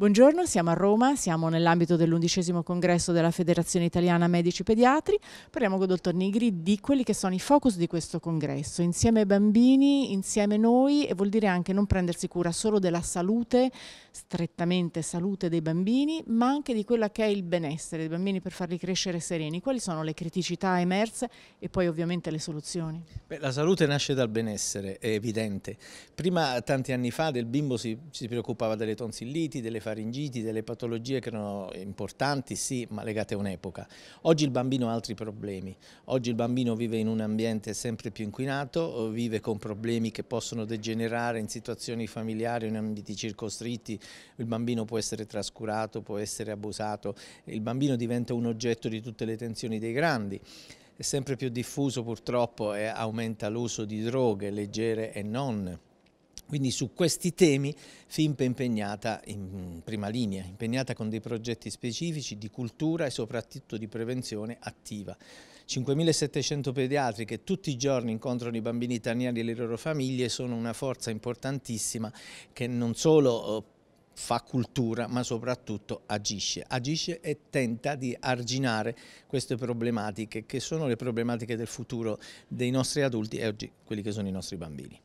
Buongiorno, siamo a Roma, siamo nell'ambito dell'undicesimo congresso della Federazione Italiana Medici Pediatri. Parliamo con il dottor Nigri di quelli che sono i focus di questo congresso, insieme ai bambini, insieme noi e vuol dire anche non prendersi cura solo della salute, strettamente salute dei bambini, ma anche di quello che è il benessere dei bambini per farli crescere sereni. Quali sono le criticità emerse e poi ovviamente le soluzioni? Beh, la salute nasce dal benessere, è evidente. Prima, tanti anni fa, del bimbo si, si preoccupava delle tonsilliti, delle faringiti, delle patologie che erano importanti, sì, ma legate a un'epoca. Oggi il bambino ha altri problemi, oggi il bambino vive in un ambiente sempre più inquinato, vive con problemi che possono degenerare in situazioni familiari, in ambiti circoscritti, il bambino può essere trascurato, può essere abusato, il bambino diventa un oggetto di tutte le tensioni dei grandi è sempre più diffuso purtroppo e aumenta l'uso di droghe leggere e non quindi su questi temi FIMP è impegnata in prima linea, impegnata con dei progetti specifici di cultura e soprattutto di prevenzione attiva. 5.700 pediatri che tutti i giorni incontrano i bambini italiani e le loro famiglie sono una forza importantissima che non solo eh, fa cultura ma soprattutto agisce, agisce e tenta di arginare queste problematiche che sono le problematiche del futuro dei nostri adulti e oggi quelli che sono i nostri bambini.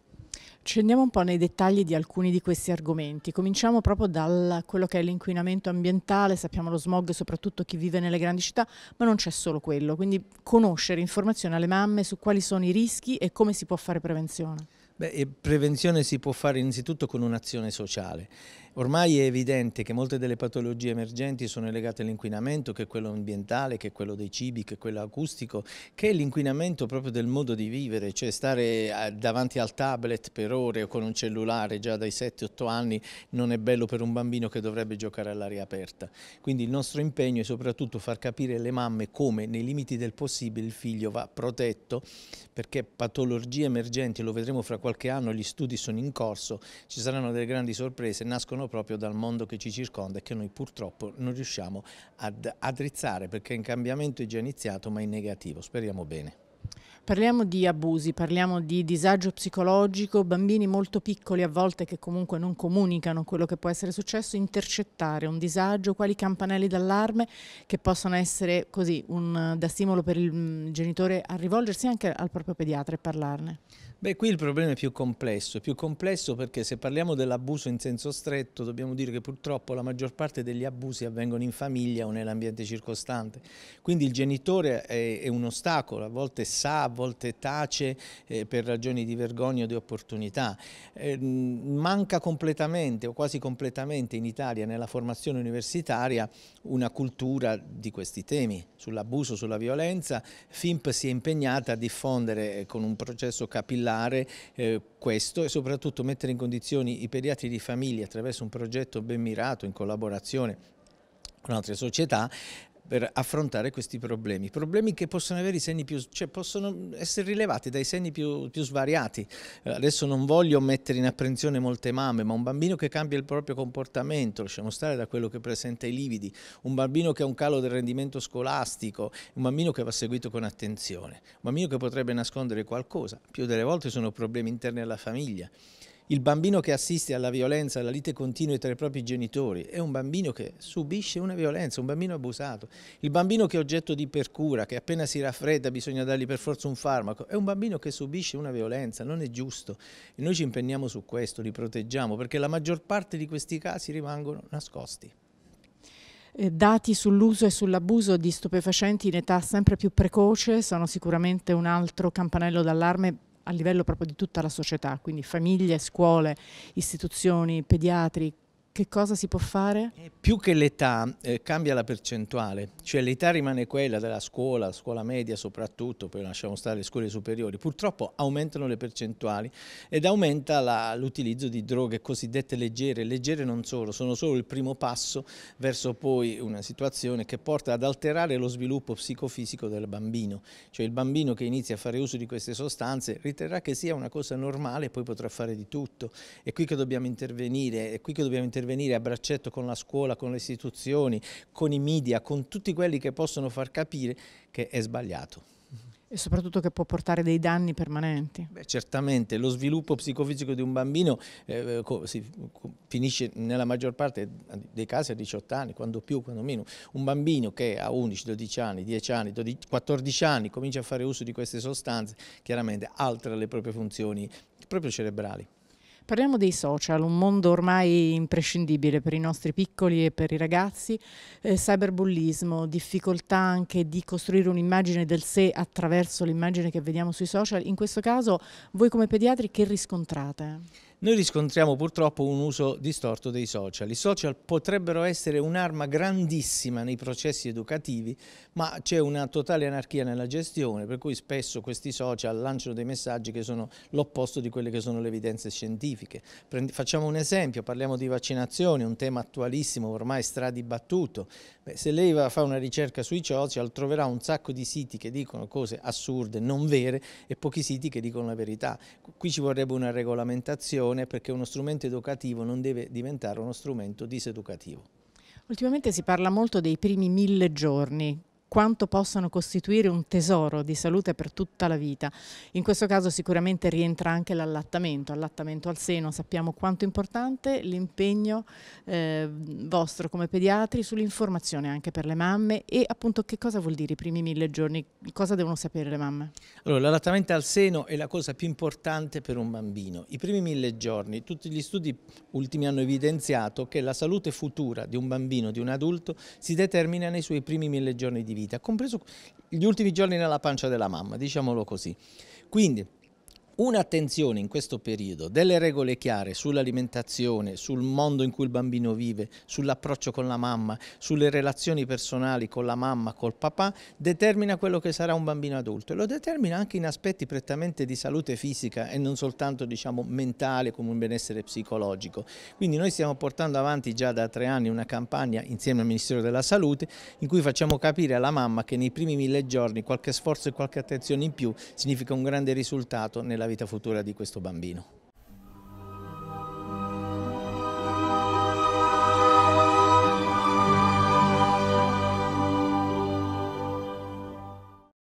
Scendiamo un po' nei dettagli di alcuni di questi argomenti. Cominciamo proprio da quello che è l'inquinamento ambientale, sappiamo lo smog, soprattutto chi vive nelle grandi città, ma non c'è solo quello. Quindi conoscere informazioni alle mamme su quali sono i rischi e come si può fare prevenzione. Beh, prevenzione si può fare innanzitutto con un'azione sociale Ormai è evidente che molte delle patologie emergenti sono legate all'inquinamento, che è quello ambientale, che è quello dei cibi, che è quello acustico, che è l'inquinamento proprio del modo di vivere, cioè stare eh, davanti al tablet per ore o con un cellulare già dai 7-8 anni non è bello per un bambino che dovrebbe giocare all'aria aperta. Quindi il nostro impegno è soprattutto far capire alle mamme come nei limiti del possibile il figlio va protetto perché patologie emergenti, lo vedremo fra qualche anno, gli studi sono in corso, ci saranno delle grandi sorprese, nascono vengono proprio dal mondo che ci circonda e che noi purtroppo non riusciamo ad addrizzare perché in cambiamento è già iniziato ma in negativo, speriamo bene. Parliamo di abusi, parliamo di disagio psicologico, bambini molto piccoli a volte che comunque non comunicano quello che può essere successo, intercettare un disagio, quali campanelli d'allarme che possono essere così un, da stimolo per il mm, genitore a rivolgersi anche al proprio pediatra e parlarne. Beh, qui il problema è più complesso, più complesso perché se parliamo dell'abuso in senso stretto dobbiamo dire che purtroppo la maggior parte degli abusi avvengono in famiglia o nell'ambiente circostante, quindi il genitore è, è, un ostacolo, a volte sa, a volte tace eh, per ragioni di vergogna o di opportunità. Eh, manca completamente o quasi completamente in Italia nella formazione universitaria una cultura di questi temi, sull'abuso, sulla violenza, FIMP si è impegnata a diffondere eh, con un processo capillare valutare eh, questo e soprattutto mettere in condizioni i pediatri di famiglia attraverso un progetto ben mirato in collaborazione con altre società per affrontare questi problemi. Problemi che possono avere i segni più, cioè possono essere rilevati dai segni più, più svariati. Eh, adesso non voglio mettere in apprensione molte mamme, ma un bambino che cambia il proprio comportamento, lasciamo stare da quello che presenta i lividi, un bambino che ha un calo del rendimento scolastico, un bambino che va seguito con attenzione, un bambino che potrebbe nascondere qualcosa. Più delle volte sono problemi interni alla famiglia. Il bambino che assiste alla violenza, alla lite continua tra i propri genitori, è un bambino che subisce una violenza, un bambino abusato. Il bambino che è oggetto di percura, che appena si raffredda bisogna dargli per forza un farmaco, è un bambino che subisce una violenza, non è giusto. E noi ci impegniamo su questo, li proteggiamo, perché la maggior parte di questi casi rimangono nascosti eh, dati sull'uso e sull'abuso di stupefacenti in età sempre più precoce sono sicuramente un altro campanello d'allarme a livello proprio di tutta la società, quindi famiglie, scuole, istituzioni, pediatri, che cosa si può fare? Eh, più che l'età eh, cambia la percentuale, cioè l'età rimane quella della scuola, scuola media soprattutto, poi lasciamo stare le scuole superiori, purtroppo aumentano le percentuali ed aumenta l'utilizzo di droghe cosiddette leggere, leggere non solo, sono solo il primo passo verso poi una situazione che porta ad alterare lo sviluppo psicofisico del bambino, cioè il bambino che inizia a fare uso di queste sostanze riterrà che sia una cosa normale e poi potrà fare di tutto, è qui che dobbiamo intervenire, è qui che dobbiamo intervenire intervenire a braccetto con la scuola, con le istituzioni, con i media, con tutti quelli che possono far capire che è sbagliato. E soprattutto che può portare dei danni permanenti. Beh, certamente, lo sviluppo psicofisico di un bambino eh, si, finisce nella maggior parte dei casi a 18 anni, quando più, quando meno. Un bambino che a 11, 12 anni, 10 anni, 12, 14 anni comincia a fare uso di queste sostanze, chiaramente altera le proprie funzioni proprio cerebrali. Parliamo dei social, un mondo ormai imprescindibile per i nostri piccoli e per i ragazzi, eh, cyberbullismo, difficoltà anche di costruire un'immagine del sé attraverso l'immagine che vediamo sui social. In questo caso voi come pediatri che riscontrate? Noi riscontriamo purtroppo un uso distorto dei social. I social potrebbero essere un'arma grandissima nei processi educativi, ma c'è una totale anarchia nella gestione, per cui spesso questi social lanciano dei messaggi che sono l'opposto di quelle che sono le evidenze scientifiche. Prendi, facciamo un esempio, parliamo di vaccinazioni, un tema attualissimo, ormai stradibattuto. Beh, se lei va, fa una ricerca sui social troverà un sacco di siti che dicono cose assurde, non vere, e pochi siti che dicono la verità. Qui ci vorrebbe una regolamentazione attenzione perché uno strumento educativo non deve diventare uno strumento diseducativo. Ultimamente si parla molto dei primi mille giorni, quanto possano costituire un tesoro di salute per tutta la vita. In questo caso sicuramente rientra anche l'allattamento, allattamento al seno, sappiamo quanto è importante l'impegno eh, vostro come pediatri sull'informazione anche per le mamme e appunto che cosa vuol dire i primi mille giorni, cosa devono sapere le mamme? Allora l'allattamento al seno è la cosa più importante per un bambino. I primi mille giorni, tutti gli studi ultimi hanno evidenziato che la salute futura di un bambino, di un adulto, si determina nei suoi primi mille giorni di vita vita, compreso gli ultimi giorni nella pancia della mamma, diciamolo così. Quindi un'attenzione in questo periodo, delle regole chiare sull'alimentazione, sul mondo in cui il bambino vive, sull'approccio con la mamma, sulle relazioni personali con la mamma, col papà, determina quello che sarà un bambino adulto e lo determina anche in aspetti prettamente di salute fisica e non soltanto diciamo, mentale come un benessere psicologico. Quindi noi stiamo portando avanti già da tre anni una campagna insieme al Ministero della Salute in cui facciamo capire alla mamma che nei primi mille giorni qualche sforzo e qualche attenzione in più significa un grande risultato nella nella vita futura di questo bambino.